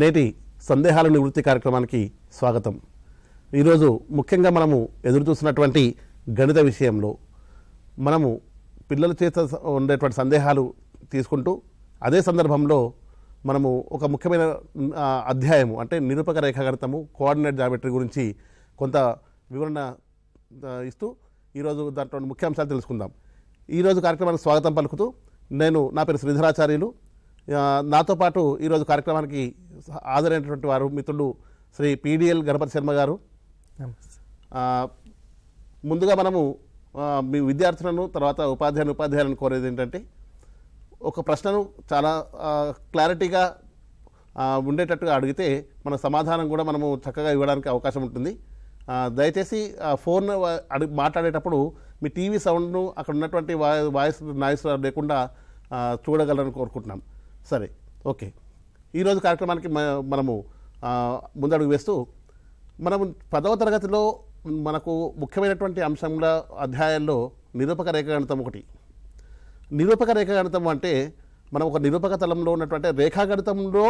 నేటి సందేహాల నివృత్తి కార్యక్రమానికి స్వాగతం ఈరోజు ముఖ్యంగా మనము ఎదురు చూస్తున్నటువంటి గణిత విషయంలో మనము పిల్లల చేత ఉండేటువంటి సందేహాలు తీసుకుంటూ అదే సందర్భంలో మనము ఒక ముఖ్యమైన అధ్యాయము అంటే నిరూపక రేఖాగణితము కోఆర్డినేట్ జామెట్రీ గురించి కొంత వివరణ ఇస్తూ ఈరోజు దాంట్లో ముఖ్య అంశాలు తెలుసుకుందాం ఈరోజు కార్యక్రమానికి స్వాగతం పలుకుతూ నేను నా పేరు శ్రీధరాచార్యులు నాతో పాటు ఈరోజు కార్యక్రమానికి హాజరైనటువంటి వారు మిత్రుడు శ్రీ పీడిఎల్ గణపతి శర్మ గారు ముందుగా మనము మీ విద్యార్థులను తర్వాత ఉపాధ్యాయులు ఉపాధ్యాయులను కోరేది ఏంటంటే ఒక ప్రశ్నను చాలా క్లారిటీగా ఉండేటట్టుగా అడిగితే మన సమాధానం కూడా మనము చక్కగా ఇవ్వడానికి అవకాశం ఉంటుంది దయచేసి ఫోన్ అడి మాట్లాడేటప్పుడు మీ టీవీ సౌండ్ను అక్కడ ఉన్నటువంటి వాయిస్ నాయిస్ లేకుండా చూడగలరని కోరుకుంటున్నాం సరే ఓకే ఈరోజు కార్యక్రమానికి మనము ముందడుగు వేస్తూ మనం పదవ తరగతిలో మనకు ముఖ్యమైనటువంటి అంశంలో అధ్యాయంలో నిరూపక రేఖాగణితం ఒకటి నిరూపక రేఖాగణితం అంటే మనం ఒక నిరూపక తలంలో ఉన్నటువంటి రేఖాగణితంలో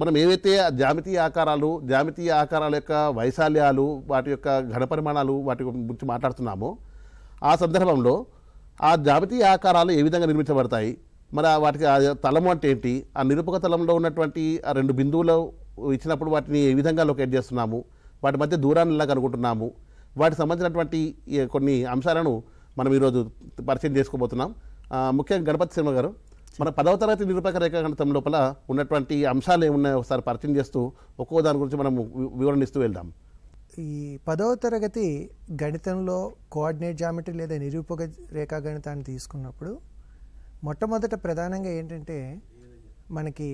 మనం ఏవైతే జామితీయ ఆకారాలు జామితీయ ఆకారాల యొక్క వైశాల్యాలు వాటి యొక్క ఘనపరిమాణాలు వాటి గురించి మాట్లాడుతున్నామో ఆ సందర్భంలో ఆ జామితీయ ఆకారాలు ఏ విధంగా నిర్మించబడతాయి మరి వాటికి ఆ తలము అంటే ఏంటి ఆ నిరూపక తలంలో ఉన్నటువంటి ఆ రెండు బిందువులు ఇచ్చినప్పుడు వాటిని ఏ విధంగా లొకేట్ చేస్తున్నాము వాటి మధ్య దూరాన్ని ఎలా కనుగొంటున్నాము వాటికి సంబంధించినటువంటి కొన్ని అంశాలను మనం ఈరోజు పరిచయం చేసుకోబోతున్నాం ముఖ్యంగా గణపతి శర్మ గారు మన పదవ తరగతి నిరూపక రేఖాగణితం లోపల ఉన్నటువంటి అంశాలు ఏమున్నాయో ఒకసారి పరిచయం చేస్తూ ఒక్కో దాని గురించి మనం వివరణ ఇస్తూ వెళ్దాం ఈ పదవ తరగతి గణితంలో కోఆర్డినేట్ జామెట్రీ లేదా నిరూపక రేఖాగణితాన్ని తీసుకున్నప్పుడు మొట్టమొదట ప్రధానంగా ఏంటంటే మనకి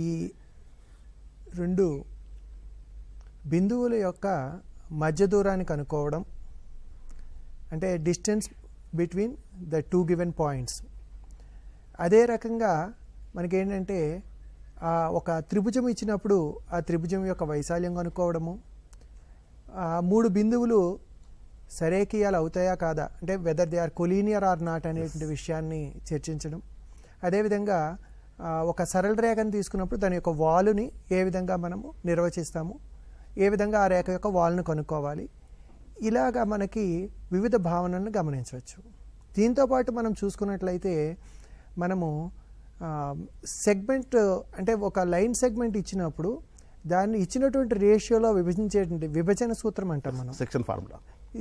ఈ రెండు బిందువుల యొక్క మధ్య దూరాన్ని కనుక్కోవడం అంటే distance between the two given points అదే రకంగా మనకి ఏంటంటే ఒక త్రిభుజం ఇచ్చినప్పుడు ఆ త్రిభుజం యొక్క వైశాల్యం కనుక్కోవడము మూడు బిందువులు సరేకి అలా అవుతాయా కాదా అంటే whether they are collinear or not అనేటువంటి విషయాన్ని చర్చించడం అదేవిధంగా ఒక సరళ రేఖను తీసుకున్నప్పుడు దాని యొక్క వాలుని ఏ విధంగా మనము నిర్వచిస్తాము ఏ విధంగా ఆ రేఖ యొక్క వాల్ను కనుక్కోవాలి ఇలాగా మనకి వివిధ భావనలను గమనించవచ్చు దీంతోపాటు మనం చూసుకున్నట్లయితే మనము సెగ్మెంట్ అంటే ఒక లైన్ సెగ్మెంట్ ఇచ్చినప్పుడు దాన్ని ఇచ్చినటువంటి రేషియోలో విభజించేటువంటి విభజన సూత్రం అంటాం మనం సెక్షన్ ఫార్ములా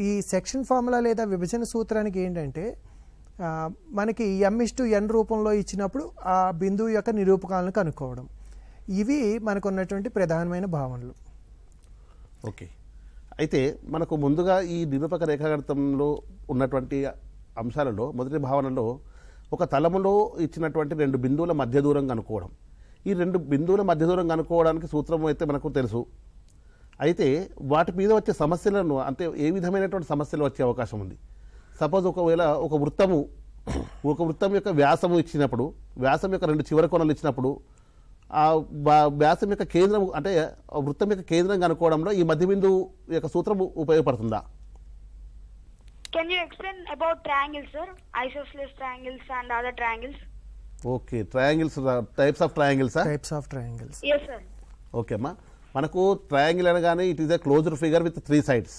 ఈ సెక్షన్ ఫార్ములా లేదా విభజన సూత్రానికి ఏంటంటే మనకి టు ఎన్ రూపంలో ఇచ్చినప్పుడు ఆ బిందువు యొక్క నిరూపకాలను కనుక్కోవడం ఇవి మనకు ఉన్నటువంటి ప్రధానమైన భావనలు ఓకే అయితే మనకు ముందుగా ఈ నిరూపక రేఖాగణితంలో ఉన్నటువంటి అంశాలలో మొదటి భావనలో ఒక తలములో ఇచ్చినటువంటి రెండు బిందువుల మధ్య దూరం కనుక్కోవడం ఈ రెండు బిందువుల మధ్య దూరం కనుక్కోవడానికి సూత్రం అయితే మనకు తెలుసు అయితే వాటి మీద వచ్చే సమస్యలను అంటే ఏ విధమైనటువంటి సమస్యలు వచ్చే అవకాశం ఉంది సపోజ్ ఒకవేళ ఒక వృత్తము ఒక వృత్తం యొక్క వ్యాసము ఇచ్చినప్పుడు వ్యాసం యొక్క రెండు చివరి కోణాలు ఇచ్చినప్పుడు ఆ వ్యాసం యొక్క కేంద్రం అంటే వృత్తం యొక్క కేంద్రం కనుక్కోవడంలో ఈ మధ్య బిందు యొక్క సూత్రం ఉపయోగపడుతుందా okay types of triangles types of triangles okay అమ్మా మనకు ట్రయాంగిల్ అనగానే it is a closure figure with three sides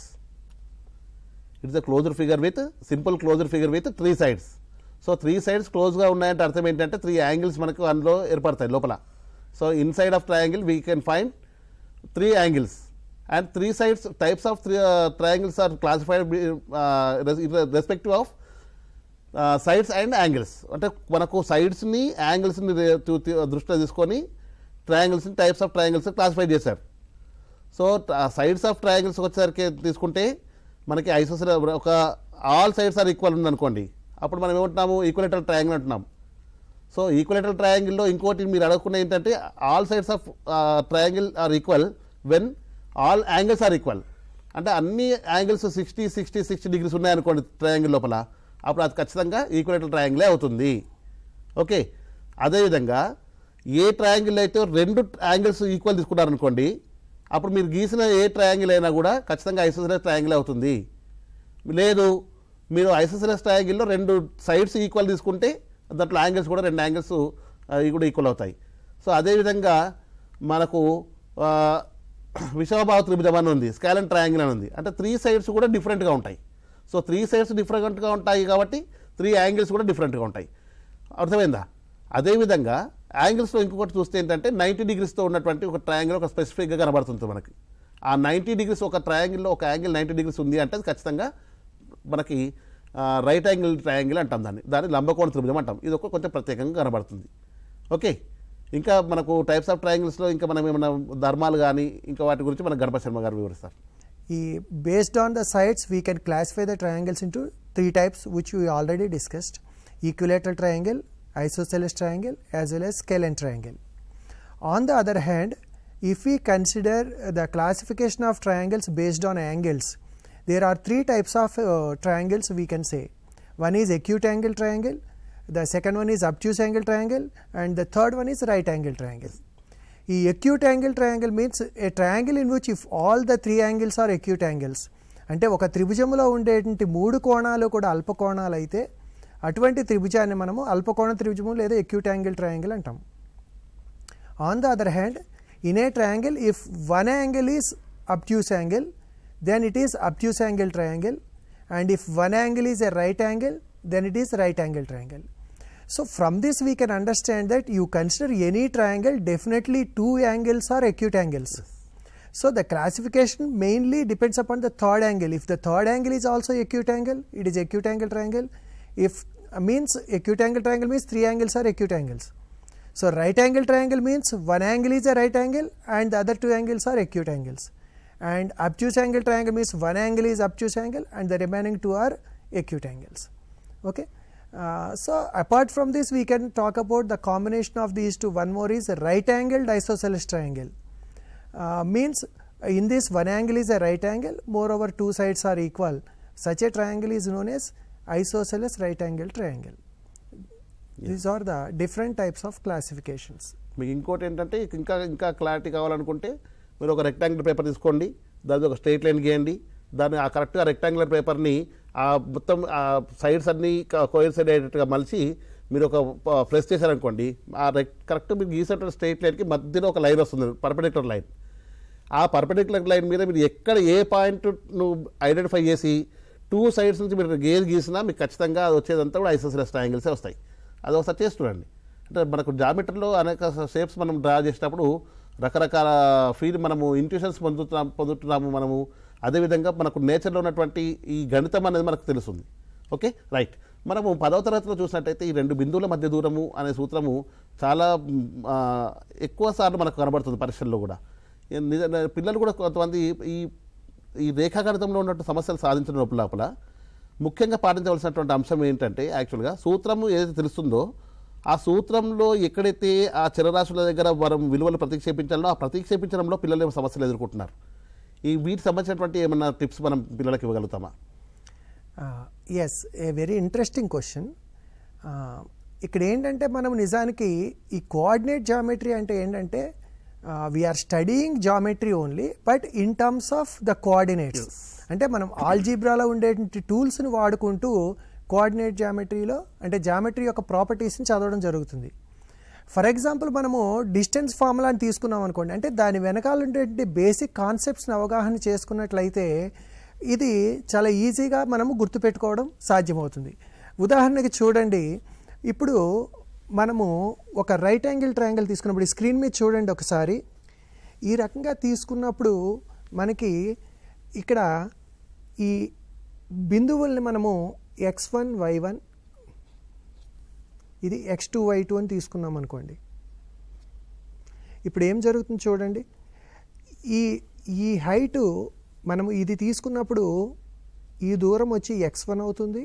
it is a closure figure with simple closure figure with three sides so three sides క్లోజ్గా ఉన్నాయంటే అర్థం ఏంటంటే three angles మనకు అందులో ఏర్పడతాయి లోపల so inside of triangle we can find three angles and three sides types of three triangles are classified respective of sides and angles అంటే మనకు సైడ్స్ని యాంగిల్స్ని దృష్టిలో తీసుకొని ట్రయాంగిల్స్ని టైప్స్ ఆఫ్ ట్రయాంగిల్స్ క్లాసిఫై చేశారు సో సైడ్స్ ఆఫ్ ట్రయాంగిల్స్ వచ్చేసరికి తీసుకుంటే మనకి ఐసోసెల్ ఒక ఆల్ సైడ్స్ ఆర్ ఈక్వల్ ఉందనుకోండి అప్పుడు మనం ఏమంటున్నాము ఈక్వలేటల్ ట్రయాంగిల్ అంటున్నాం సో ఈక్వలేటరల్ ట్రయాంగిల్లో ఇంకోటి మీరు అడగకుండా ఏంటంటే all sides of triangle are equal when all angles are equal అంటే అన్ని angles sixty sixty sixty degrees ఉన్నాయనుకోండి ట్రయాంగిల్ లోపల అప్పుడు అది ఖచ్చితంగా ఈక్వలేటల్ ట్రయాంగిలే అవుతుంది ఓకే అదేవిధంగా ఏ ట్రయాంగిల్ అయితే రెండు యాంగిల్స్ ఈక్వల్ తీసుకున్నారనుకోండి అప్పుడు మీరు గీసిన ఏ ట్రయాంగిల్ అయినా కూడా ఖచ్చితంగా ఐసోసెలస్ ట్రయాంగిల్ అవుతుంది లేదు మీరు ఐసోసెలస్ ట్రయాంగిల్లో రెండు సైడ్స్ ఈక్వల్ తీసుకుంటే దాంట్లో యాంగిల్స్ కూడా రెండు యాంగిల్స్ ఇవి కూడా ఈక్వల్ అవుతాయి సో అదేవిధంగా మనకు విశ్వభావ త్రిభుజం అని ఉంది స్కాలన్ ట్రయాంగిల్ అని ఉంది అంటే త్రీ సైడ్స్ కూడా డిఫరెంట్గా ఉంటాయి సో త్రీ సైడ్స్ డిఫరెంట్గా ఉంటాయి కాబట్టి త్రీ యాంగిల్స్ కూడా డిఫరెంట్గా ఉంటాయి అర్థమైందా అదేవిధంగా యాంగిల్స్లో ఇంకొకటి చూస్తే ఏంటంటే నైంటీ డిగ్రీస్తో ఉన్నటువంటి ఒక ట్రయాంగిల్ ఒక స్పెసిఫిక్గా కనబడుతుంది మనకి ఆ నైంటీ డిగ్రీస్ ఒక ట్రయాంగిల్లో ఒక యాంగిల్ నైంటీ డిగ్రీస్ ఉంది అంటే ఖచ్చితంగా మనకి రైట్ యాంగిల్ ట్రయాంగిల్ అంటాం దాన్ని దాన్ని లంబకోణ త్రిభుజం అంటాం ఇది ఒక కొంచెం ప్రత్యేకంగా కనబడుతుంది ఓకే ఇంకా మనకు టైప్స్ ఆఫ్ ట్రయాంగిల్స్లో ఇంకా మనం ఏమైనా ధర్మాలు కానీ ఇంకా వాటి గురించి మనకు గణపతి శర్మ గారు వివరిస్తారు ఈ based on the sides we can classify the triangles into three types which you already discussed equilateral triangle isosceles triangle as well as scalene triangle. On the other hand, if we consider the classification of triangles based on angles, there are three types of uh, triangles we can say. One is acute angle triangle, the second one is obtuse angle triangle and the third one is right angle triangle. The acute angle triangle means a triangle in which if all the three angles are acute angles, అంటే ఒక త్రిభుజంలో ఉండేటువంటి మూడు కోణాలు కూడా అల్ప కోణాలు అయితే అటువంటి త్రిభుజాన్ని మనము అల్పకోణ త్రిభుజము లేదా ఎక్యూట్ యాంగిల్ ట్రయాంగిల్ అంటాం on the other hand in a triangle if one angle is obtuse angle then it is obtuse angle triangle and if one angle is a right angle then it is right angle triangle so from this we can understand that you consider any triangle definitely two angles are acute angles so the classification mainly depends upon the third angle if the third angle is also acute angle it is acute angle triangle if uh, means acute angle triangle means three angles are acute angles. So, right angle triangle means one angle is a right angle and the other two angles are acute angles and obtuse angle triangle means one angle is obtuse angle and the remaining two are acute angles. Okay. Uh, so, apart from this we can talk about the combination of these two one more is right angled isosceles triangle uh, means in this one angle is a right angle moreover two sides are equal such a triangle is known as isosceles right angle triangle. Yeah. These are the different types of classifications. మీకు ఇంకోటి ఏంటంటే ఇంకా ఇంకా clarity కావాలనుకుంటే మీరు ఒక rectangle paper తీసుకోండి దాని ఒక స్ట్రైట్ లైన్ గీయండి దాన్ని ఆ కరెక్ట్గా రెక్టాంగులర్ పేపర్ని ఆ మొత్తం ఆ సైడ్స్ అన్నీ సైడ్ అయ్యేటట్టుగా మలిచి మీరు ఒక ప్రెస్ చేశారనుకోండి ఆ రెక్ కరెక్ట్ మీరు గీసినటువంటి స్ట్రైట్ లైన్కి మధ్యలో ఒక లైన్ వస్తుంది పర్పెండిక్యులర్ లైన్ ఆ పర్పెండిక్యులర్ లైన్ మీద మీరు ఎక్కడ ఏ పాయింట్ నువ్వు ఐడెంటిఫై చేసి టూ సైడ్స్ నుంచి మీరు గేర్ గీసినా మీకు ఖచ్చితంగా అది వచ్చేదంతా కూడా ఐసోసిలస్ ట్రయాంగిల్సే వస్తాయి అది ఒకసారి చేసి చూడండి అంటే మనకు జామెట్రీలో అనేక షేప్స్ మనం డ్రా చేసినప్పుడు రకరకాల ఫీల్ మనము ఇంట్యూషన్స్ పొందుతున్నాం పొందుతున్నాము మనము అదేవిధంగా మనకు నేచర్లో ఉన్నటువంటి ఈ గణితం అనేది మనకు తెలుస్తుంది ఓకే రైట్ మనము పదవ తరగతిలో చూసినట్టయితే ఈ రెండు బిందువుల మధ్య దూరము అనే సూత్రము చాలా ఎక్కువ సార్లు మనకు కనబడుతుంది పరీక్షల్లో కూడా పిల్లలు కూడా కొంతమంది ఈ ఈ రేఖాగణితంలో ఉన్నట్టు సమస్యలు సాధించడం లోపల ముఖ్యంగా పాటించవలసినటువంటి అంశం ఏంటంటే యాక్చువల్గా సూత్రము ఏదైతే తెలుస్తుందో ఆ సూత్రంలో ఎక్కడైతే ఆ చిరరాశుల దగ్గర వరం విలువలు ప్రతిక్షేపించాలో ఆ ప్రతిక్షేపించడంలో పిల్లలు సమస్యలు ఎదుర్కొంటున్నారు ఈ వీటికి సంబంధించినటువంటి ఏమైనా టిప్స్ మనం పిల్లలకి ఇవ్వగలుగుతామా yes a very interesting question ఇక్కడ ఏంటంటే మనం నిజానికి ఈ కోఆర్డినేట్ జామెట్రీ అంటే ఏంటంటే we are are geometry only but in terms of the the అంటే మనం ఆల్జీబ్రాలో ఉండేటువంటి టూల్స్ని వాడుకుంటూ కోఆర్డినేట్ జామెట్రీలో అంటే జామెట్రీ యొక్క ప్రాపర్టీస్ని చదవడం జరుగుతుంది ఫర్ ఎగ్జాంపుల్ మనము డిస్టెన్స్ ఫార్ములాని తీసుకున్నాం అనుకోండి అంటే దాని వెనకాల ఉండేటువంటి బేసిక్ కాన్సెప్ట్స్ని అవగాహన చేసుకున్నట్లయితే ఇది చాలా ఈజీగా మనము గుర్తుపెట్టుకోవడం సాధ్యమవుతుంది ఉదాహరణకి చూడండి ఇప్పుడు మనము ఒక రైట్ యాంగిల్ ట్రయాంగిల్ తీసుకున్నప్పుడు ఈ స్క్రీన్ మీద చూడండి ఒకసారి ఈ రకంగా తీసుకున్నప్పుడు మనకి ఇక్కడ ఈ బిందువుల్ని మనము ఎక్స్ వన్ వై వన్ ఇది ఎక్స్ టూ వై టూ అని తీసుకున్నాం అనుకోండి ఇప్పుడు ఏం జరుగుతుంది చూడండి ఈ ఈ హైటు మనము ఇది తీసుకున్నప్పుడు ఈ దూరం వచ్చి ఎక్స్ వన్ అవుతుంది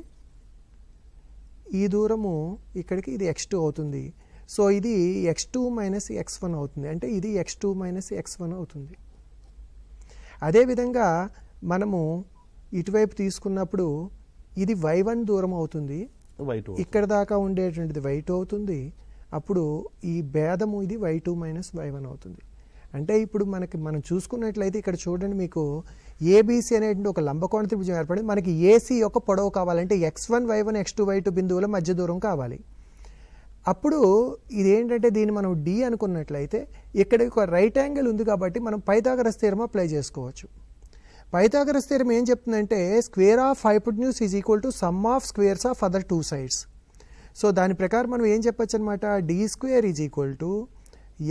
ఈ దూరము ఇక్కడికి ఇది ఎక్స్ టూ అవుతుంది సో ఇది X two minus X one అవుతుంది అంటే ఇది X two minus X one అవుతుంది అదేవిధంగా మనము ఇటువైపు తీసుకున్నప్పుడు ఇది వై వన్ దూరం అవుతుంది ఇక్కడ దాకా ఉండేటువంటిది వై టూ అవుతుంది అప్పుడు ఈ భేదము ఇది Y two minus Y one అవుతుంది అంటే ఇప్పుడు మనకి మనం చూసుకున్నట్లయితే ఇక్కడ చూడండి మీకు ఏబీసీ అనేటువంటి ఒక లంబకోణ త్రిభుజం ఏర్పడింది మనకి ఏసీ యొక్క పొడవు కావాలంటే X one Y one X two Y two బిందువుల మధ్య దూరం కావాలి అప్పుడు ఇదేంటంటే దీన్ని మనం డి అనుకున్నట్లయితే ఇక్కడ ఒక రైట్ యాంగిల్ ఉంది కాబట్టి మనం పైథాగరస్ స్థిరం అప్లై చేసుకోవచ్చు పైథాగరస్ స్థిరం ఏం చెప్తుందంటే square of news is equal to sum of squares of other two sides so దాని ప్రకారం మనం ఏం చెప్పొచ్చు అనమాట D square is equal to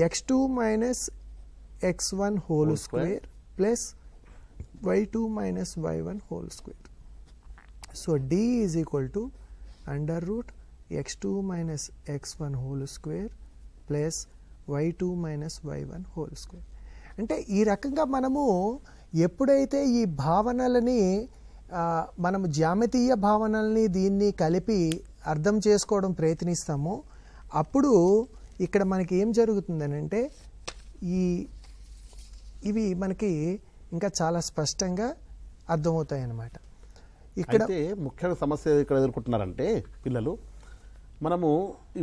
X two minus x1 whole, whole square, square plus y2 minus y1 whole square. So d is equal to under root x2 minus x1 whole square plus Y two minus Y one whole square అంటే ఈ రకంగా మనము ఎప్పుడైతే ఈ భావనలని మనము జామెతీయ భావనల్ని దీన్ని కలిపి అర్థం చేసుకోవడం ప్రయత్నిస్తామో అప్పుడు ఇక్కడ మనకి ఏం జరుగుతుందనంటే ఈ ఇవి మనకి ఇంకా చాలా స్పష్టంగా అర్థమవుతాయి అన్నమాట ఇక్కడ ముఖ్యమైన సమస్య ఇక్కడ ఎదుర్కొంటున్నారంటే పిల్లలు మనము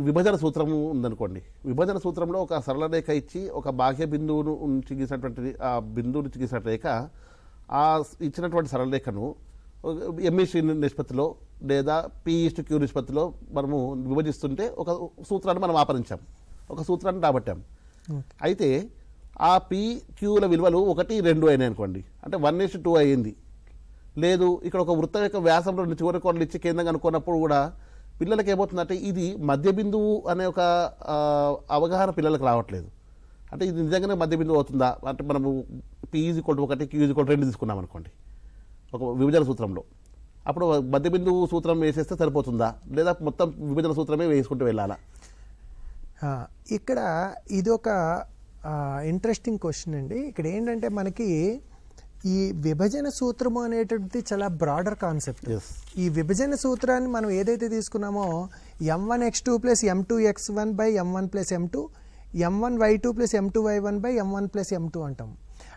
విభజన సూత్రము ఉందనుకోండి విభజన సూత్రంలో ఒక సరళ రేఖ ఇచ్చి ఒక బాహ్య బిందువును నుంచి గీసినటువంటి ఆ బిందువును గీసిన రేఖ ఆ ఇచ్చినటువంటి సరళ రేఖను ఎంఈసీ e నిష్పత్తిలో లేదా పిఈస్టు క్యూ e నిష్పత్తిలో మనము విభజిస్తుంటే ఒక సూత్రాన్ని మనం ఆపరించాం ఒక సూత్రాన్ని రాబట్టాం అయితే ఆ పీక్యూల విలువలు ఒకటి రెండు అయినాయి అనుకోండి అంటే వన్ ఇస్ టూ అయ్యింది లేదు ఇక్కడ ఒక వృత్తం యొక్క వ్యాసంలో చివరి కొండలు ఇచ్చి కేంద్రంగా అనుకున్నప్పుడు కూడా పిల్లలకి ఏమవుతుందంటే ఇది మధ్య బిందువు అనే ఒక అవగాహన పిల్లలకు రావట్లేదు అంటే ఇది నిజంగానే మధ్య బిందువు అవుతుందా అంటే మనము పీఈజీ కొట్టు ఒకటి క్యూజీ కొట్టు రెండు తీసుకున్నాం అనుకోండి ఒక విభజన సూత్రంలో అప్పుడు మధ్య బిందువు సూత్రం వేసేస్తే సరిపోతుందా లేదా మొత్తం విభజన సూత్రమే వేసుకుంటూ వెళ్ళాలా ఇక్కడ ఇది ఒక ఇంట్రెస్టింగ్ క్వశ్చన్ అండి ఇక్కడ ఏంటంటే మనకి ఈ విభజన సూత్రము అనేటువంటిది చాలా బ్రాడర్ కాన్సెప్ట్ ఈ విభజన సూత్రాన్ని మనం ఏదైతే తీసుకున్నామో m one X two plus m two x one by m one plus m two m one y two plus m two y one by m one plus m two అంటాం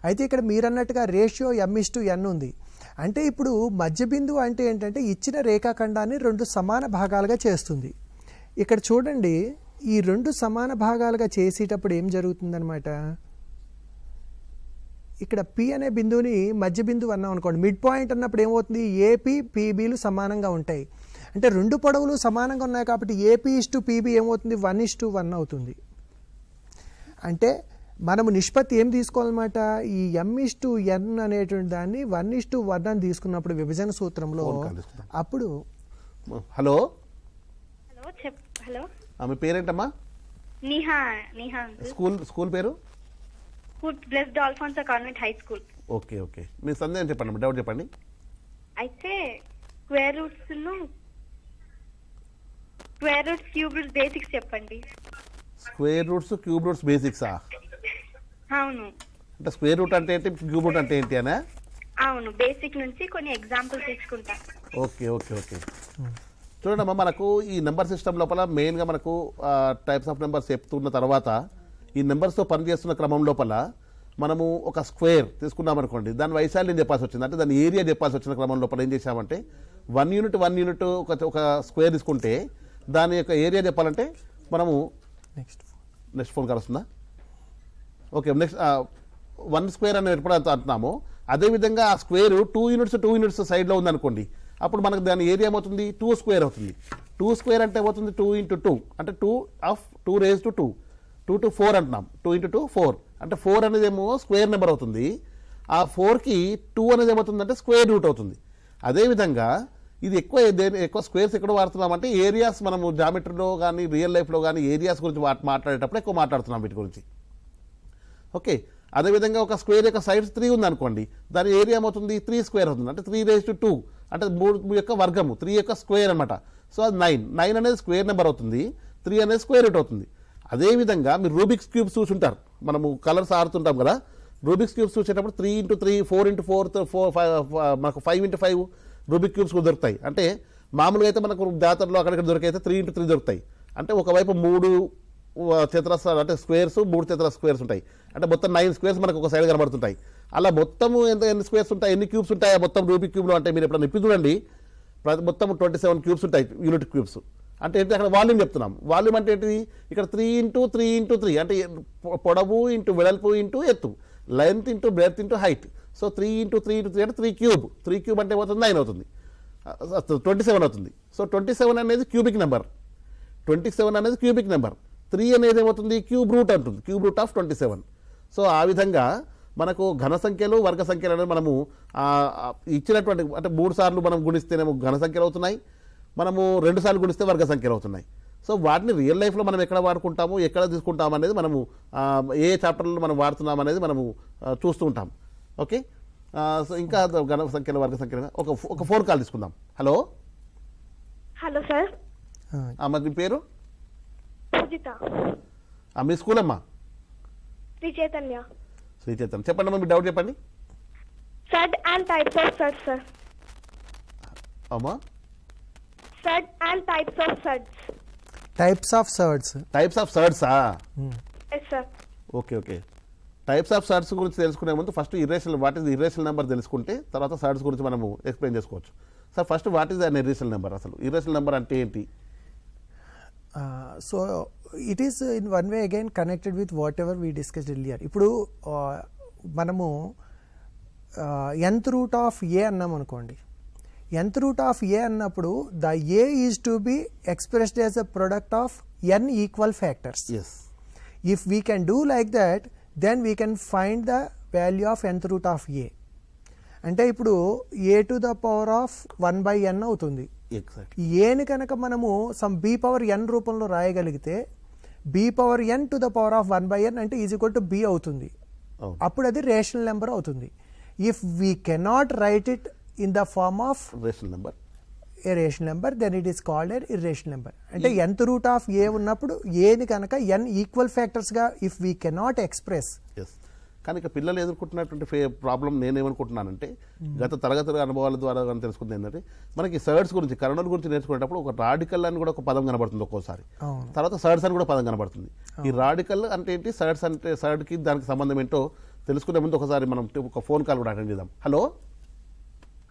అయితే ఇక్కడ మీరన్నట్టుగా ratio m is to n ఉంది అంటే ఇప్పుడు మధ్య బిందువు అంటే ఏంటంటే ఇచ్చిన రేఖాఖండాన్ని రెండు సమాన భాగాలుగా చేస్తుంది ఇక్కడ చూడండి ఈ రెండు సమాన భాగాలుగా చేసేటప్పుడు ఏం జరుగుతుందనమాట ఇక్కడ పి అనే బిందువుని మధ్య బిందువు అన్నాం అనుకోండి మిడ్ పాయింట్ అన్నప్పుడు ఏమవుతుంది ఏపీ పీబీలు సమానంగా ఉంటాయి అంటే రెండు పొడవులు సమానంగా ఉన్నాయి కాబట్టి ఏపీ ఇస్టు పీబీ ఏమవుతుంది వన్ ఇస్టు వన్ అవుతుంది అంటే మనము నిష్పత్తి ఏం తీసుకోవాలన్నమాట ఈ ఎం ఇస్టు ఎన్ అనేటువంటి దాన్ని వన్ ఇస్టు వన్ అని తీసుకున్నప్పుడు విభజన సూత్రంలో అప్పుడు హలో హలో హలో ఆమె పేరేంటమ్మా స్కూల్ స్కూల్ పేరు Blessed Alphonsa Convent High School okay okay మీ సందేహం చెప్పండి డౌట్ చెప్పండి అయితే స్క్వేర్ రూట్స్ ను square roots cube roots basics చెప్పండి స్క్వేర్ రూట్స్ క్యూబ్ రూట్స్ బేసిక్సా అవును అంటే స్క్వేర్ రూట్ అంటే ఏంటి క్యూబ్ రూట్ అంటే ఏంటి అనా అవును బేసిక్ నుంచి కొన్ని ఎగ్జాంపుల్స్ తీసుకుంటా ఓకే ఓకే ఓకే అమ్మ మనకు ఈ నెంబర్ సిస్టమ్ లోపల మెయిన్గా మనకు టైప్స్ ఆఫ్ నెంబర్స్ చెప్తున్న తర్వాత ఈ నెంబర్స్తో పనిచేస్తున్న క్రమం లోపల మనము ఒక స్క్వేర్ తీసుకున్నాం అనుకోండి దాని వైశాల్యం చెప్పాల్సి వచ్చింది అంటే దాని ఏరియా చెప్పాల్సి వచ్చిన క్రమం లోపల ఏం చేసామంటే వన్ యూనిట్ వన్ యూనిట్ ఒక ఒక స్క్వేర్ తీసుకుంటే దాని యొక్క ఏరియా చెప్పాలంటే మనము నెక్స్ట్ నెక్స్ట్ ఫోన్ కలుస్తుందా ఓకే నెక్స్ట్ వన్ స్క్వేర్ అని ఎప్పుడు అంటున్నాము అదేవిధంగా ఆ square two units two units సైడ్లో ఉందనుకోండి అప్పుడు మనకు దాని ఏరియా ఏమవుతుంది టూ స్క్వేర్ అవుతుంది టూ స్క్వేర్ అంటే ఏమవుతుంది టూ ఇంటూ టూ అంటే two of two raise to two two to four అంటున్నాం టూ ఇంటూ టూ ఫోర్ అంటే ఫోర్ అనేది ఏమో స్క్వేర్ నెంబర్ అవుతుంది ఆ ఫోర్కి టూ అనేది ఏమవుతుందంటే స్క్వేర్ రూట్ అవుతుంది అదేవిధంగా ఇది ఎక్కువ ఎక్కువ స్క్వేర్స్ ఎక్కడ వాడుతున్నామంటే ఏరియాస్ మనము జామెట్రీలో కానీ రియల్ లైఫ్లో కానీ ఏరియాస్ గురించి మాట్లాడేటప్పుడు ఎక్కువ మాట్లాడుతున్నాం వీటి గురించి ఓకే అదేవిధంగా ఒక స్క్వేర్ యొక్క సైడ్స్ త్రీ ఉందనుకోండి దాని ఏరియా ఏమవుతుంది త్రీ స్క్వేర్ అవుతుంది అంటే త్రీ రేజ్ టు టూ అంటే మూడు యొక్క వర్గము త్రీ యొక్క స్క్వేర్ అనమాట సో అది నైన్ నైన్ అనేది స్క్వేర్ నెంబర్ అవుతుంది త్రీ అనేది స్క్వేర్ రేట్ అవుతుంది అదేవిధంగా మీరు రూబిక్స్ క్యూబ్స్ చూసుంటారు మనము కలర్స్ ఆడుతుంటాం కదా రూబిక్స్ క్యూబ్స్ చూసేటప్పుడు three into three four into four four five మనకు five into five Rubik cubes దొరుకుతాయి అంటే మామూలుగా అయితే మనకు దాతరలో అక్కడక్కడ దొరికైతే త్రీ ఇంటూ త్రీ దొరుకుతాయి అంటే ఒకవైపు మూడు uh, చిత్రస్థాలు అంటే స్క్వేర్స్ మూడు చిత్ర స్క్వేర్స్ ఉంటాయి అంటే మొత్తం నైన్ స్క్వేర్స్ మనకు ఒక సైడ్ కనబడుతుంటాయి అలా మొత్తం ఎంత ఎన్ని స్క్వేర్స్ ఉంటాయి ఎన్ని క్యూబ్స్ ఉంటాయి మొత్తం రూపీ క్యూబ్లో అంటే మీరు ఎప్పుడైనా నిప్పి చూడండి మొత్తం ట్వంటీ సెవెన్ క్యూబ్స్ ఉంటాయి యూనిట్ క్యూబ్స్ అంటే ఏంటి అక్కడ వాల్యూమ్ చెప్తున్నాం వాల్యూమ్ అంటే ఏంటిది ఇక్కడ three into three into three అంటే పొడవు ఇంటూ వెడల్పు ఇంటూ ఎత్తు length into breadth into height so three into three into three అంటే త్రీ క్యూబ్ త్రీ క్యూబ్ అంటే అవుతుంది నైన్ uh, uh, అవుతుంది ట్వంటీ సెవెన్ అవుతుంది సో ట్వంటీ సెవెన్ అనేది క్యూబిక్ నెంబర్ ట్వంటీ సెవెన్ అనేది క్యూబిక్ నెంబర్ త్రీ అనేది ఏమవుతుంది క్యూబ్ రూట్ అంటుంది cube root of twenty seven so ఆ విధంగా మనకు ఘన సంఖ్యలు వర్గ అనేది మనము ఇచ్చినటువంటి అంటే మూడు సార్లు మనం గుణిస్తేనేమో ఘన సంఖ్యలు అవుతున్నాయి మనము రెండు సార్లు గుణిస్తే వర్గ సంఖ్యలు అవుతున్నాయి సో వాటిని రియల్ లైఫ్లో మనం ఎక్కడ వాడుకుంటాము ఎక్కడ తీసుకుంటాము అనేది మనము ఏ చాప్టర్లో మనం వాడుతున్నాం అనేది మనము చూస్తూ ఉంటాం ఓకే సో ఇంకా ఘన సంఖ్యలు వర్గ సంఖ్యలు ఒక ఒక ఫోన్ కాల్ తీసుకుందాం హలో హలో సార్ మరి పేరు మీ స్కూల్ అమ్మా శ్రీ చైతన్య శ్రీచైతన్ చెప్పండి మీ డౌట్ చెప్పండి surd and types of surd sir అమ్మా surd and types of surds types of surds types of సర్డ్సా okay okay types of surds గురించి తెలుసుకునే ముందు first irrational what is irrational number తెలుసుకుంటే తర్వాత సర్డ్స్ గురించి మనము ఎక్స్ప్లెయిన్ చేసుకోవచ్చు sir first what is an irrational number అసలు ఇరేషనల్ నెంబర్ అంటే ఏంటి so uh, it is in one way again connected with whatever we discussed earlier ఇప్పుడు మనము ఎంత్ రూట్ ఆఫ్ ఏ అన్నాం అనుకోండి ఎంత్ రూట్ ఆఫ్ ఏ అన్నప్పుడు the a is to be expressed as a product of n equal factors if we can do like that then we can find the value of nth root of a అంటే ఇప్పుడు a to the power of one by n అవుతుంది ఏని కనుక మనము some b power n రూపంలో రాయగలిగితే b power n to the power of one by n అంటే is equal to b అవుతుంది oh. అప్పుడు అది రేషనల్ నెంబర్ అవుతుంది if we cannot write it in the form of rational number a rational number then it is called er irrational number అంటే nth root of a ఉన్నప్పుడు ఏది కనుక n equal ఫ్యాక్టర్స్గా if we cannot express ఇక పిల్లలు ఎదుర్కొంటున్నటువంటి ఫే problem నేనేమనుకుంటున్నానంటే గత తరగతుల అనుభవాల ద్వారా కానీ తెలుసుకుంది ఏంటంటే మనకి సర్డ్స్ గురించి కరోనా గురించి నేర్చుకునేటప్పుడు ఒక రాడికల్ అని కూడా ఒక పదం కనబడుతుంది ఒక్కోసారి తర్వాత సర్డ్స్ అని కూడా పదం కనబడుతుంది ఈ రాడికల్ అంటే ఏంటి సర్డ్స్ అంటే సర్డ్కి దానికి సంబంధం ఏంటో తెలుసుకునే ముందు ఒకసారి మనం ఒక ఫోన్ కాల్ కూడా అటెండ్ చేద్దాం హలో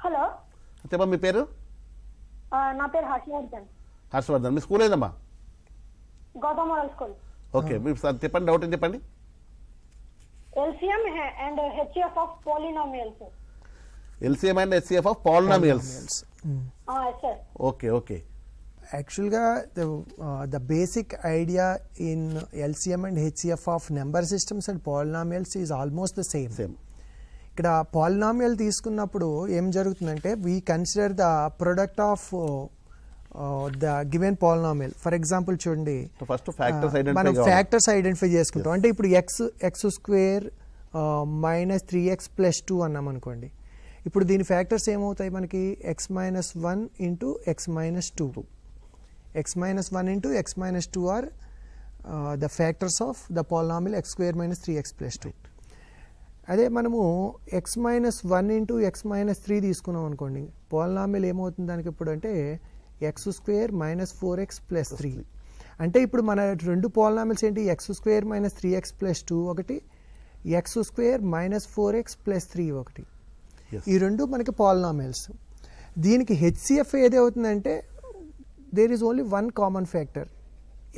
హలో చెప్పమ్మా మీ పేరు నా పేరు హర్షవర్ధన్ హర్షవర్ధన్ మీ స్కూల్ ఏదమ్మా గోదామోడల్ స్కూల్ ఓకే మీరు చెప్పండి డౌట్ ఏంటి చెప్పండి LCM and HCF of polynomials. LCM and HCF of polynomials. Okay okay యాక్చువల్గా the basic idea in LCM and HCF of number systems and polynomials is almost the same same ఇక్కడ polynomial తీసుకున్నప్పుడు ఏం జరుగుతుందంటే we consider the product of the given polynomial for example చూడండి uh, మనం factors identify చేసుకుంటాం అంటే ఇప్పుడు x x square minus three X plus two అన్నాం అనుకోండి ఇప్పుడు దీని ఫ్యాక్టర్స్ ఏమవుతాయి మనకి x minus one into x minus two x minus one into x minus two are the factors of the polynomial x square minus three X plus two అదే మనము x minus one into x minus three తీసుకున్నాం అనుకోండి polynomial ఏమవుతుంది దానికి ఇప్పుడు అంటే x square minus four x plus three అంటే ఇప్పుడు మన రెండు పోలనామిల్స్ ఏంటి x square minus three X plus two ఒకటి x square minus four x plus three ఒకటి ఈ రెండు మనకి పాలనామిల్స్ దీనికి హెచ్సిఎఫ్ ఏది అవుతుందంటే there is only one common factor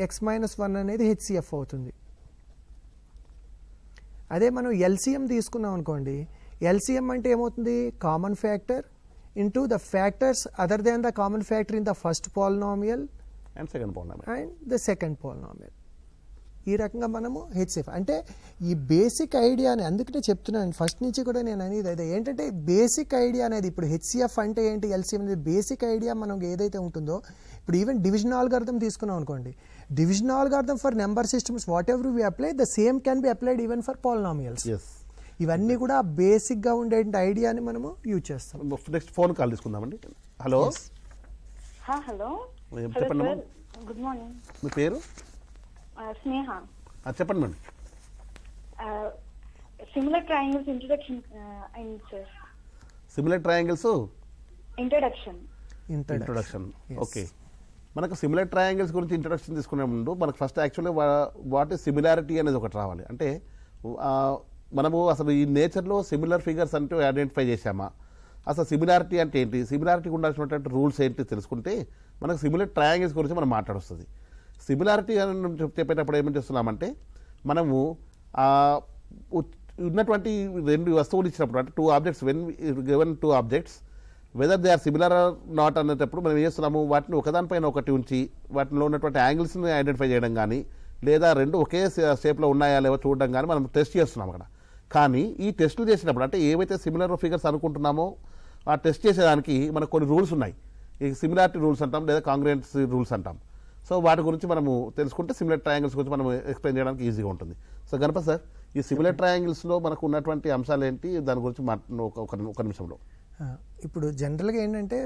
x minus one అనేది హెచ్సిఎఫ్ అవుతుంది అదే మనం ఎల్సిఎం తీసుకున్నాం అనుకోండి ఎల్సిఎం అంటే ఏమవుతుంది common factor into the factors other than the common factor in the first polynomial and second polynomial and the second polynomial ఈ రకంగా మనము హెచ్ఎఫ్ అంటే ఈ బేసిక్ ఐడియా అని అందుకనే చెప్తున్నాను ఫస్ట్ నుంచి కూడా నేను అనేది అదే ఏంటంటే బేసిక్ ఐడియా అనేది ఇప్పుడు హెచ్సిఎఫ్ అంటే ఏంటి ఎల్సిఎఫ్ అనేది బేసిక్ ఐడియా మనకు ఏదైతే ఉంటుందో ఇప్పుడు ఈవెన్ డివిజన్ ఆల్గార్థం తీసుకున్నాం అనుకోండి division algorithm for number systems whatever we apply the same can be applied even for polynomials ఇవన్నీ కూడా బేసిక్గా ఉండే ఐడియాని మనము యూజ్ చేస్తాం నెక్స్ట్ ఫోన్ కాల్ తీసుకుందామండి హలో హలో చెప్పండి గుడ్ మార్నింగ్ మీ పేరు స్నేహ చెప్పండి madam similar triangles introduction similar triangles introduction introduction okay మనకు సిమిలర్ ట్రయాంగిల్స్ గురించి ఇంట్రడక్షన్ తీసుకునే ముందు మనకు ఫస్ట్ యాక్చువల్లీ వాటి సిమిలారిటీ అనేది ఒకటి రావాలి అంటే మనము అసలు ఈ నేచర్లో సిమిలర్ ఫిగర్స్ అంటూ ఐడెంటిఫై చేశామా అసలు సిమిలారిటీ అంటే ఏంటి సిమిలారిటీకి ఉండాల్సినటువంటి రూల్స్ ఏంటి తెలుసుకుంటే మనకు సిమిలర్ ట్రయాంగిల్స్ గురించి మనం మాట్లాడొస్తుంది సిమిలారిటీ అని చెప్పేటప్పుడు ఏమని చేస్తున్నామంటే మనము ఉన్నటువంటి రెండు వస్తువులు ఇచ్చినప్పుడు అంటే two objects when given two objects whether they are similar or not అనేటప్పుడు మనం ఏం చేస్తున్నాము వాటిని ఒకదానిపైన ఒకటి ఉంచి వాటిలో ఉన్నటువంటి యాంగిల్స్ని ఐడెంటిఫై చేయడం కానీ లేదా రెండు ఒకే షేప్లో ఉన్నాయా లేవో చూడడం కానీ మనం టెస్ట్ చేస్తున్నాం అక్కడ కానీ ఈ టెస్టులు చేసినప్పుడు అంటే ఏవైతే సిమిలర్ ఫిగర్స్ అనుకుంటున్నామో ఆ టెస్ట్ చేసేదానికి మనకు కొన్ని రూల్స్ ఉన్నాయి ఈ సిమిలారిటీ రూల్స్ అంటాం లేదా కాంగ్రెన్స్ రూల్స్ అంటాం సో వాటి గురించి మనము తెలుసుకుంటే సిమిలర్ ట్రయాంగిల్స్ గురించి మనం ఎక్స్ప్లెయిన్ చేయడానికి ఈజీగా ఉంటుంది సో గణపతి సార్ ఈ సిమిలర్ ట్రయాంగిల్స్లో మనకు ఉన్నటువంటి అంశాలు ఏంటి దాని గురించి ఒక నిమిషంలో ఇప్పుడు జనరల్గా ఏంటంటే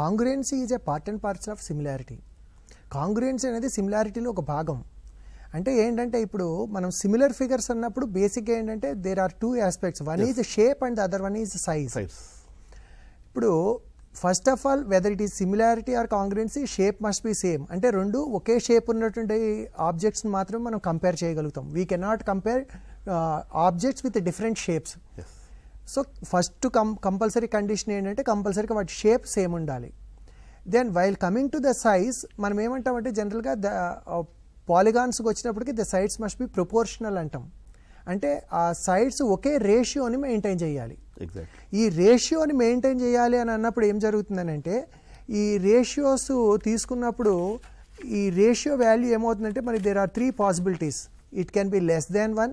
congruency is a part and parts of similarity congruency అనేది సిమిలారిటీలో ఒక భాగం అంటే ఏంటంటే ఇప్పుడు మనం సిమిలర్ ఫిగర్స్ అన్నప్పుడు బేసిక్గా ఏంటంటే there are two aspects one is shape and other one is size ఇప్పుడు first of all whether it is similarity or congruency shape must be same అంటే రెండు ఒకే షేప్ ఉన్నటువంటి ఆబ్జెక్ట్స్ని మాత్రం మనం కంపేర్ చేయగలుగుతాం we cannot compare objects with different shapes so first com compulsory condition ఏంటంటే కంపల్సరీగా వాటి షేప్ సేమ్ ఉండాలి then while coming to the size మనం ఏమంటామంటే జనరల్గా ద పాలిగాన్స్కి వచ్చినప్పటికీ the sides must be proportional అంటాం అంటే ఆ సైడ్స్ ఒకే రేషియోని మెయింటైన్ చేయాలి ఈ రేషియోని మెయింటైన్ చేయాలి అని అన్నప్పుడు ఏం జరుగుతుందనంటే ఈ రేషియోస్ తీసుకున్నప్పుడు ఈ రేషియో వాల్యూ ఏమవుతుందంటే మరి there are three possibilities it can be less than one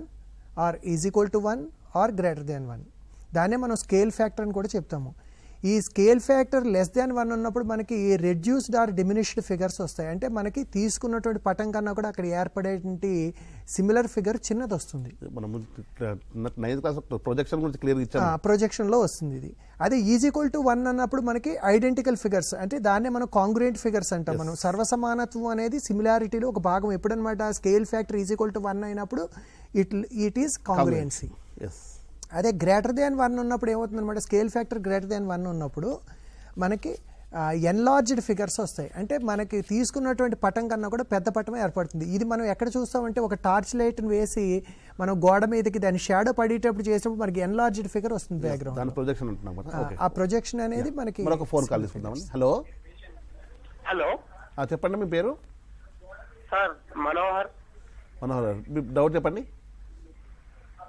or is equal to one or greater than one దాన్నే మనం స్కేల్ ఫ్యాక్టర్ అని కూడా చెప్తాము ఈ scale factor less than one ఉన్నప్పుడు మనకి రెడ్యూస్డ్ ఆర్ డిమినిష్డ్ ఫిగర్స్ వస్తాయి అంటే మనకి తీసుకున్నటువంటి పటం కన్నా కూడా అక్కడ ఏర్పడేటువంటి సిమిలర్ ఫిగర్ చిన్నది వస్తుంది ప్రొజెక్షన్ గురించి క్లియర్ ప్రొజెక్షన్లో వస్తుంది ఇది అదే ఈజ్ ఈక్వల్ టు వన్ అన్నప్పుడు మనకి ఐడెంటికల్ ఫిగర్స్ అంటే దాన్నే మనం కాంగ్రేట్ ఫిగర్స్ అంటాం మనం సర్వసమానత్వం అనేది సిమిలారిటీలో ఒక భాగం ఎప్పుడనమాట scale factor is equal to one అయినప్పుడు it it is congruency yes అదే గ్రేటర్ దాన్ వన్ ఉన్నప్పుడు ఏమవుతుందనమాట scale factor greater than one ఉన్నప్పుడు మనకి ఎన్లార్జ్డ్ ఫిగర్స్ వస్తాయి అంటే మనకి తీసుకున్నటువంటి పటం కన్నా కూడా పెద్ద పటమే ఏర్పడుతుంది ఇది మనం ఎక్కడ చూస్తామంటే ఒక టార్చ్ లైట్ని వేసి మనం గోడ మీదకి దాని షాడో పడేటప్పుడు చేసినప్పుడు మనకి ఎన్లార్జ్డ్ ఫిగర్ వస్తుంది బ్యాక్గ్రౌండ్ ఆ ప్రొజెక్షన్ అనేది మనకి ఫోన్ కాల్ తీసుకుందాం హలో హలో చెప్పండి మీ పేరు సార్ మనోహర్ మనోహర్ డౌట్ చెప్పండి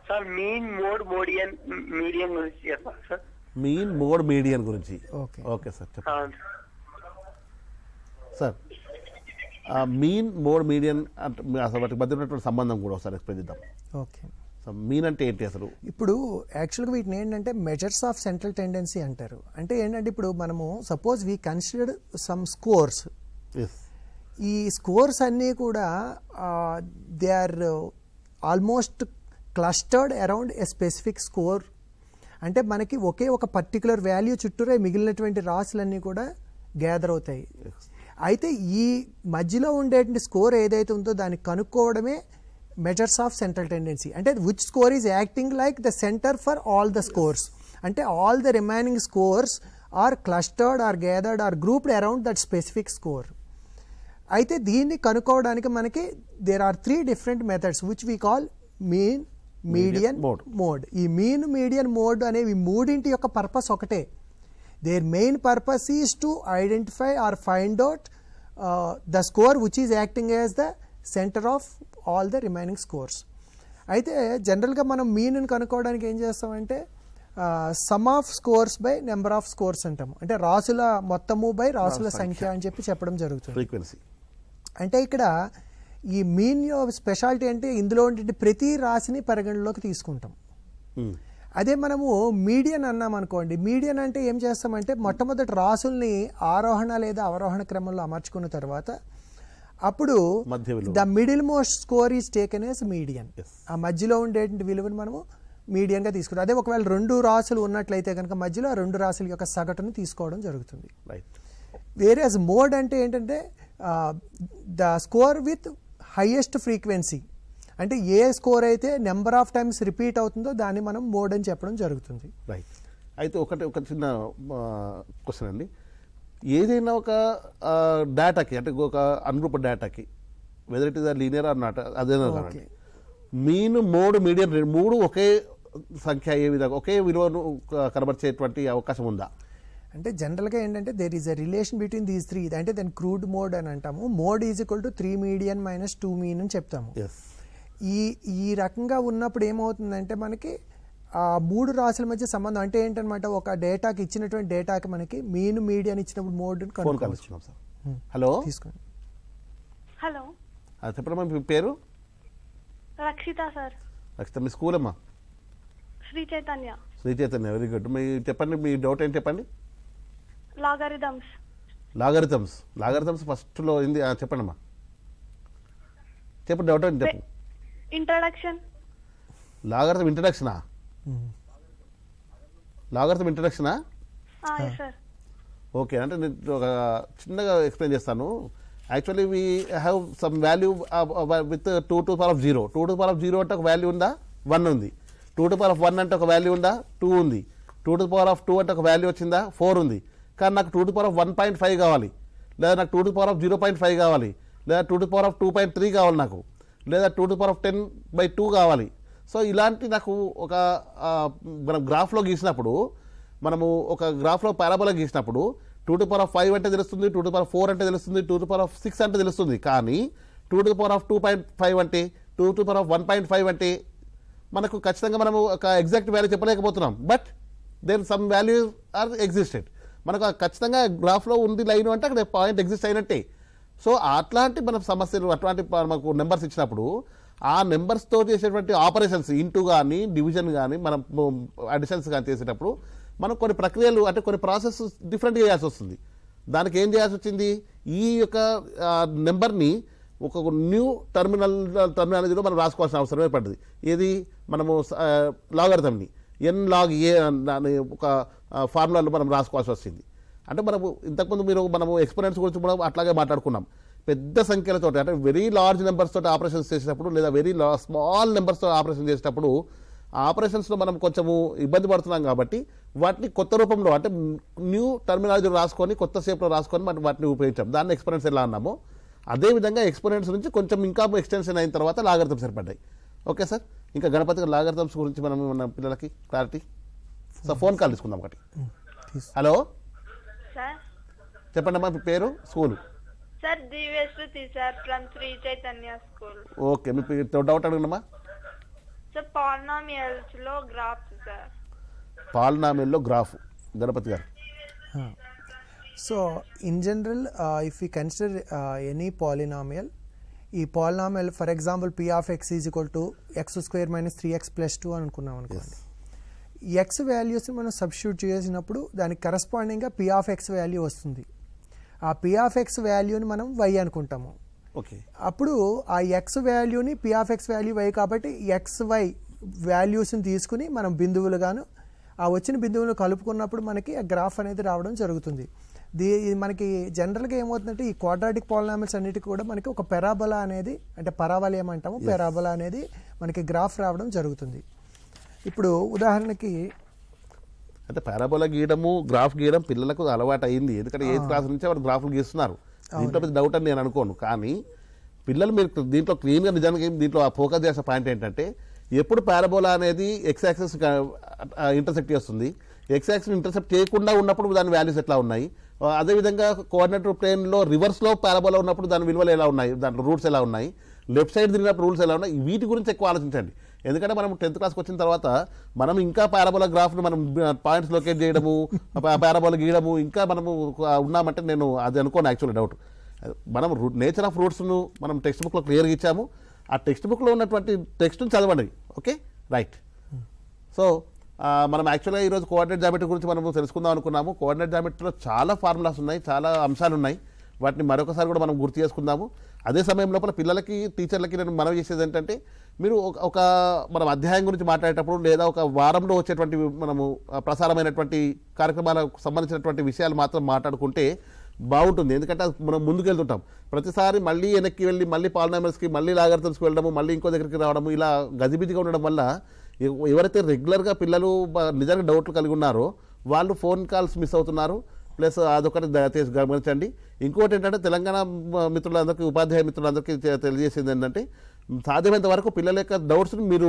sir mean mode median medium గురించి చెప్పాలి సార్ మీన్ మోడ్ మీడియన్ గురించి ఓకే సార్ చెప్పండి సార్ మీన్ మోడ్ మీడియన్ అసలు వాటికి మధ్య ఉన్నటువంటి సంబంధం కూడా ఒకసారి ఎక్స్ప్లెయిన్ చేద్దాం ఓకే మీన్ అంటే ఏంటి అసలు ఇప్పుడు యాక్చువల్గా వీటిని ఏంటంటే మెజర్స్ ఆఫ్ సెంట్రల్ టెండెన్సీ అంటారు అంటే ఏంటంటే ఇప్పుడు మనము suppose we considered some scores ఈ స్కోర్స్ అన్నీ కూడా they are almost clustered around a specific score అంటే మనకి ఒకే ఒక పర్టికులర్ వాల్యూ చుట్టూరే మిగిలినటువంటి రాసులన్నీ కూడా గ్యాదర్ అవుతాయి అయితే ఈ మధ్యలో ఉండేటువంటి స్కోర్ ఏదైతే ఉందో దాన్ని కనుక్కోవడమే మెజర్స్ ఆఫ్ సెంట్రల్ టెండెన్సీ అంటే which score is acting like the centre for all the scores అంటే all the remaining scores are clustered or gathered or grouped around that specific score అయితే దీన్ని కనుక్కోవడానికి మనకి there are three different methods which we call mean median mode ఈ mean median mode అనేవి మూడింటి యొక్క purpose ఒకటే their main purpose is to identify or find out the score which is acting as the centre of all the remaining scores అయితే జనరల్గా మనం మీన్ను కనుక్కోవడానికి ఏం చేస్తామంటే sum of scores by number of scores అంటాము అంటే రాసుల మొత్తము బై రాసుల సంఖ్య అని చెప్పి చెప్పడం జరుగుతుంది ఫ్రీక్వెన్సీ అంటే ఇక్కడ ఈ యో స్పెషాలిటీ అంటే ఇందులో ఉండే ప్రతి రాశిని పరిగణలోకి తీసుకుంటాం అదే మనము మీడియన్ అన్నాం అనుకోండి మీడియన్ అంటే ఏం చేస్తామంటే మొట్టమొదటి రాసుల్ని ఆరోహణ లేదా అవరోహణ క్రమంలో అమర్చుకున్న తర్వాత అప్పుడు the middlemost score is taken as median ఆ మధ్యలో ఉండే విలువను మనము మీడియంగా తీసుకుంటాం అదే ఒకవేళ రెండు రాసులు ఉన్నట్లయితే కనుక మధ్యలో రెండు రాసుల యొక్క సగటును తీసుకోవడం జరుగుతుంది వేరే మోడ్ అంటే ఏంటంటే the score with highest frequency అంటే ఏ స్కోర్ అయితే నెంబర్ ఆఫ్ టైమ్స్ రిపీట్ అవుతుందో దాన్ని మనం మోడ్ అని చెప్పడం జరుగుతుంది రైట్ అయితే ఒకటి ఒక చిన్న క్వశ్చన్ అండి ఏదైనా ఒక డేటాకి అంటే ఒక అనురూప డేటాకి whether it is linear or not అదేనా మీన్ మోడ్ మీడియం మూడు ఒకే సంఖ్య ఏ విధంగా ఒకే విలువను కనబరిచేటువంటి అవకాశం ఉందా అంటే జనరల్గా ఏంటంటే there is a relation between these three అంటే దాని క్రూడ్ మోడ్ అని అంటాము mode is equal to three median minus two mean అని చెప్తాము ఈ ఈ రకంగా ఉన్నప్పుడు ఏమవుతుందంటే మనకి ఆ మూడు రాశుల మధ్య సంబంధం అంటే ఏంటనమాట ఒక డేటాకి ఇచ్చినటువంటి డేటాకి మనకి మీన్ మీడియన్ ఇచ్చినప్పుడు మోడ్ హలో hmm. తీసుకోండి హలో చెప్పండి మీ పేరు రక్షిత సార్ రక్షిత మీ స్కూల్ అమ్మా శ్రీ చైతన్య శ్రీ చైతన్య వెరీ గుడ్ మీ చెప్పండి మీ డౌట్ ఏంటి చెప్పండి లాగరిథమ్స్ లాగరిథమ్స్ లాగరిథమ్స్ ఫస్ట్ లో ఏంది చెప్పండి అమ్మా చెప్పండి డౌట్ చెప్పు ఇంట్రడక్షన్ లాగరిథం ఇంట్రడక్షనా లాగరిథం ఇంట్రడక్షనా ఓకే అంటే నేను ఒక చిన్నగా ఎక్స్ప్లెయిన్ చేస్తాను actually we have some value with two to power of zero two to power of zero అంటే ఒక వాల్యూ ఉందా వన్ ఉంది two to power of one అంటే ఒక వాల్యూ ఉందా టూ ఉంది two to power of two అంటే ఒక వాల్యూ వచ్చిందా ఫోర్ ఉంది కానీ నాకు two to power of one point five కావాలి లేదా నాకు two to power of zero point five కావాలి లేదా two to power of two point three కావాలి నాకు లేదా two to power of ten by two కావాలి సో ఇలాంటి నాకు ఒక మనం గ్రాఫ్లో గీసినప్పుడు మనము ఒక గ్రాఫ్లో పారాబోలా గీసినప్పుడు two to power of five అంటే తెలుస్తుంది టూ టు పవర్ ఫోర్ అంటే తెలుస్తుంది two to power of six అంటే తెలుస్తుంది కానీ two to power of two point five అంటే two to power of one point five అంటే మనకు ఖచ్చితంగా మనము ఒక ఎగ్జాక్ట్ వాల్యూ చెప్పలేకపోతున్నాం but then some values are existed మనకు ఖచ్చితంగా గ్రాఫ్లో ఉంది లైన్ అంటే అక్కడ పాయింట్ ఎగ్జిస్ట్ అయినట్టే సో అట్లాంటి మన సమస్యలు అట్లాంటి మనకు నెంబర్స్ ఇచ్చినప్పుడు ఆ నెంబర్స్తో చేసేటువంటి ఆపరేషన్స్ ఇంటూ కానీ డివిజన్ కానీ మనం అడిషన్స్ కానీ చేసేటప్పుడు మనం కొన్ని ప్రక్రియలు అంటే కొన్ని ప్రాసెస్ డిఫరెంట్ చేయాల్సి వస్తుంది దానికి ఏం చేయాల్సి వచ్చింది ఈ యొక్క నెంబర్ని ఒక న్యూ టర్మినల్ టర్మినాలజీలో మనం రాసుకోవాల్సిన అవసరమే ఏర్పడింది ఏది మనము లాగర్థంని ఎన్ లాగ్ ఏ ఒక ఫార్ములాలు మనం రాసుకోవాల్సి వస్తుంది అంటే మనము ఇంతకుముందు మీరు మనము ఎక్స్పీరియన్స్ గురించి మనం అట్లాగే మాట్లాడుకున్నాం పెద్ద సంఖ్యలతో అంటే వెరీ లార్జ్ నెంబర్స్ తోటి ఆపరేషన్స్ చేసినప్పుడు లేదా వెరీ స్మాల్ నెంబర్స్తో ఆపరేషన్ చేసేటప్పుడు ఆపరేషన్స్లో మనం కొంచెము ఇబ్బంది పడుతున్నాం కాబట్టి వాటిని కొత్త రూపంలో అంటే న్యూ టర్మినాలజీ రాసుకొని కొత్త షేప్లో రాసుకొని మనం వాటిని ఉపయోగించాం దాన్ని ఎక్స్పీరియన్స్ ఎలా అన్నాము అదేవిధంగా ఎక్స్పీరియన్స్ నుంచి కొంచెం ఇంకా ఎక్స్టెన్షన్ అయిన తర్వాత లాగర్థం సరిపడ్డాయి ఓకే సార్ ఇంకా గణపతి లాగర్థమ్స్ గురించి మనం మన పిల్లలకి క్లారిటీ సో ఫోన్ కాల్ తీసుకుందాం ఒకటి హలో చెప్పండి అమ్మా పేరు school sir Divyashruti sir from Sri Chaitanya school okay మీ డౌట్ అడగండమ్మా సార్ లో sir graph Ganapathi garu so in general if you consider any polynomial ఈ polynomial for example P of X is equal to X square minus three X plus two అనుకున్నాం అనుకోండి X వాల్యూస్ని మనం substitute చేసినప్పుడు దానికి కరస్పాండింగ్గా పి ఆఫ్ ఎక్స్ వాల్యూ వస్తుంది ఆ పి ఆఫ్ ఎక్స్ వాల్యూని మనం వై అనుకుంటాము ఓకే అప్పుడు ఆ ఎక్స్ వాల్యూని P of X value Y కాబట్టి ఎక్స్ వై వాల్యూస్ని తీసుకుని మనం బిందువులుగాను ఆ వచ్చిన బిందువులు కలుపుకున్నప్పుడు మనకి ఆ గ్రాఫ్ అనేది రావడం జరుగుతుంది దీ మనకి జనరల్గా ఏమవుతుందంటే ఈ క్వాడ్రాటిక్ పాలనామిల్స్ అన్నిటికీ కూడా మనకి ఒక పెరాబలా అనేది అంటే పరావలయం అంటాము పెరాబలా అనేది మనకి గ్రాఫ్ రావడం జరుగుతుంది ఇప్పుడు ఉదాహరణకి అంటే పారాబోలా గీయడము గ్రాఫ్ గీయడం పిల్లలకు అలవాటు అయింది ఎందుకంటే ఏ క్లాస్ నుంచి వాళ్ళు గ్రాఫ్లు గీస్తున్నారు దీంట్లో పెద్ద డౌట్ అని నేను అనుకోను కానీ పిల్లలు మీరు దీంట్లో క్లీన్గా నిజానికి దీంట్లో ఫోకస్ చేసే పాయింట్ ఏంటంటే ఎప్పుడు పారాబోలా అనేది ఎక్సాక్సెస్ ఇంటర్సెప్ట్ చేస్తుంది ఎక్సాక్సెస్ ఇంటర్సెప్ట్ చేయకుండా ఉన్నప్పుడు దాని వాల్యూస్ ఎట్లా ఉన్నాయి అదేవిధంగా కోఆర్డినేటర్ ప్లేన్లో రివర్స్లో పారాబోలా ఉన్నప్పుడు దాని విలువలు ఎలా ఉన్నాయి దాని రూట్స్ ఎలా ఉన్నాయి లెఫ్ట్ సైడ్ తిరిగినప్పుడు రూల్స్ ఎలా ఉన్నాయి వీటి గురించి ఎక్కువ ఆలోచించండి ఎందుకంటే మనం టెన్త్ క్లాస్కి వచ్చిన తర్వాత మనం ఇంకా పారాబోలా గ్రాఫ్ను మనం పాయింట్స్ లొకేట్ చేయడము పారాబోలా గీయడము ఇంకా మనము ఉన్నామంటే నేను అది అనుకోను యాక్చువల్లీ డౌట్ మనం నేచర్ ఆఫ్ రూట్స్ను మనం టెక్స్ట్ బుక్లో క్లియర్గా ఇచ్చాము ఆ టెక్స్ట్ బుక్లో ఉన్నటువంటి టెక్స్ట్ని చదవండి ఓకే రైట్ సో మనం యాక్చువల్గా ఈరోజు కోఆర్డినేట్ జామెట్రీ గురించి మనం తెలుసుకుందాం అనుకున్నాము కోఆర్డినేట్ జామెట్రీలో చాలా ఫార్ములాస్ ఉన్నాయి చాలా అంశాలు ఉన్నాయి వాటిని మరొకసారి కూడా మనం గుర్తు చేసుకుందాము అదే సమయం లోపల పిల్లలకి టీచర్లకి నేను మనం చేసేది ఏంటంటే మీరు ఒక మనం అధ్యాయం గురించి మాట్లాడేటప్పుడు లేదా ఒక వారంలో వచ్చేటువంటి మనము ప్రసారమైనటువంటి కార్యక్రమాలకు సంబంధించినటువంటి విషయాలు మాత్రం మాట్లాడుకుంటే బాగుంటుంది ఎందుకంటే మనం ముందుకు వెళ్తుంటాం ప్రతిసారి మళ్ళీ వెనక్కి వెళ్ళి మళ్ళీ పాలనామర్స్కి మళ్ళీ లాగర్తల్స్కి వెళ్ళడము మళ్ళీ ఇంకో దగ్గరికి రావడము ఇలా గజిబిజిగా ఉండడం వల్ల ఎవరైతే రెగ్యులర్గా పిల్లలు నిజంగా డౌట్లు కలిగి ఉన్నారో వాళ్ళు ఫోన్ కాల్స్ మిస్ అవుతున్నారు ప్లస్ అదొకటి దయచేసి గమనించండి ఇంకోటి ఏంటంటే తెలంగాణ మిత్రులందరికీ ఉపాధ్యాయ మిత్రులందరికీ తెలియజేసింది ఏంటంటే సాధ్యమైనంత వరకు పిల్లల యొక్క డౌట్స్ని మీరు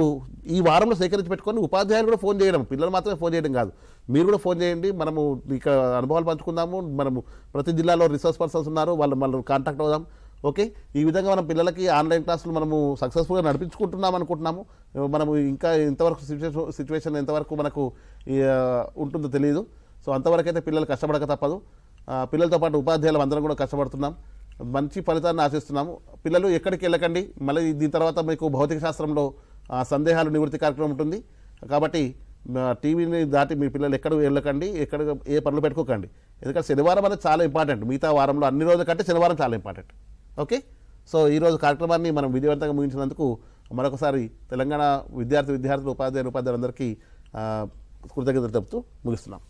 ఈ వారంలో సేకరించి పెట్టుకొని ఉపాధ్యాయులు కూడా ఫోన్ చేయడం పిల్లలు మాత్రమే ఫోన్ చేయడం కాదు మీరు కూడా ఫోన్ చేయండి మనము ఇక్కడ అనుభవాలు పంచుకుందాము మనము ప్రతి జిల్లాలో రిసోర్స్ పర్సన్స్ ఉన్నారు వాళ్ళు మనం కాంటాక్ట్ అవుదాం ఓకే ఈ విధంగా మనం పిల్లలకి ఆన్లైన్ క్లాసులు మనము సక్సెస్ఫుల్గా నడిపించుకుంటున్నాం అనుకుంటున్నాము మనము ఇంకా ఇంతవరకు సిచ్యువేషన్ సిచ్యువేషన్ ఎంతవరకు మనకు ఉంటుందో తెలియదు సో అంతవరకు అయితే పిల్లలు కష్టపడక తప్పదు పిల్లలతో పాటు ఉపాధ్యాయులు అందరం కూడా కష్టపడుతున్నాం మంచి ఫలితాన్ని ఆశిస్తున్నాము పిల్లలు ఎక్కడికి వెళ్ళకండి మళ్ళీ దీని తర్వాత మీకు భౌతిక శాస్త్రంలో సందేహాలు నివృత్తి కార్యక్రమం ఉంటుంది కాబట్టి టీవీని దాటి మీ పిల్లలు ఎక్కడ వెళ్ళకండి ఎక్కడ ఏ పనులు పెట్టుకోకండి ఎందుకంటే శనివారం అనేది చాలా ఇంపార్టెంట్ మిగతా వారంలో అన్ని రోజుల కంటే శనివారం చాలా ఇంపార్టెంట్ ఓకే సో ఈరోజు కార్యక్రమాన్ని మనం విజయవంతంగా ముగించినందుకు మరొకసారి తెలంగాణ విద్యార్థి విద్యార్థులు ఉపాధ్యాయులు ఉపాధ్యాయులందరికీ కృతజ్ఞతలు చెబుతూ ముగిస్తున్నాం